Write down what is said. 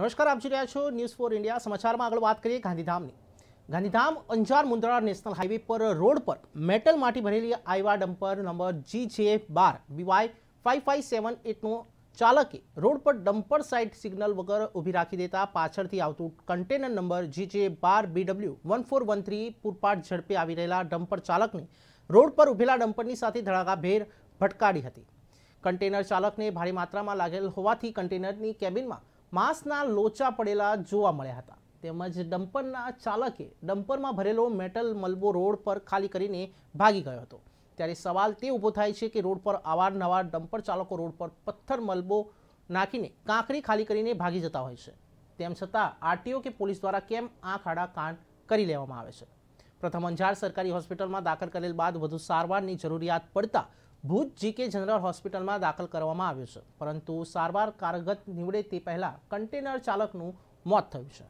નમસ્કાર આપ જોઈ રહ્યા છો ન્યૂઝ ફોર ઇન્ડિયા સમાચારમાં આગળ વાત કરીએ ગાંધીધામની ગાંધીધામ અંજાર મુંદ્રા નેશનલ હાઈવે પર રોડ પર મેટલ માટી ભરેલી આઈવા ડમ્પર નંબર જી જે બાર બીવાય ફાઇવ ફાઇવ સેવન એટનો ચાલકે રોડ પર ડમ્પર સાઇડ સિગ્નલ વગર ઊભી રાખી દેતા પાછળથી આવતું કન્ટેનર નંબર જી જે બાર BW one four one three પૂરપાટ ઝડપે આવી રહેલા ડમ્પર ચાલકને રોડ પર ઊભેલા ડમ્પરની સાથે ધડાકાભેર ભટકાડી હતી કન્ટેનર ચાલકને ભારે માત્રામાં લાગેલ હોવાથી કન્ટેનરની કેબિનમાં માંસના લોચા પડેલા જોવા મળ્યા હતા તેમજ ડમ્પરના ચાલકે ડમ્પરમાં ભરેલો મેટલ મલબો રોડ પર ખાલી કરીને ભાગી ગયો હતો ત્યારે સવાલ તે ઊભો થાય છે કે રોડ પર અવારનવાર ડમ્પર ચાલકો રોડ પર પથ્થર મલબો નાખીને કાંકરી ખાલી કરીને ભાગી જતા હોય છે તેમ છતાં આરટીઓ કે પોલીસ દ્વારા કેમ આંખ આડા કાંડ કરી લેવામાં આવે છે પ્રથમ અંજાર સરકારી હોસ્પિટલમાં દાખલ કરેલ બાદ વધુ સારવારની જરૂરિયાત પડતા ભુજ જીકે જનરલ હોસ્પિટલમાં દાખલ કરવામાં આવ્યો છે પરંતુ સારવાર કારગત નીવડે તે પહેલાં કન્ટેનર ચાલકનું મોત થયું છે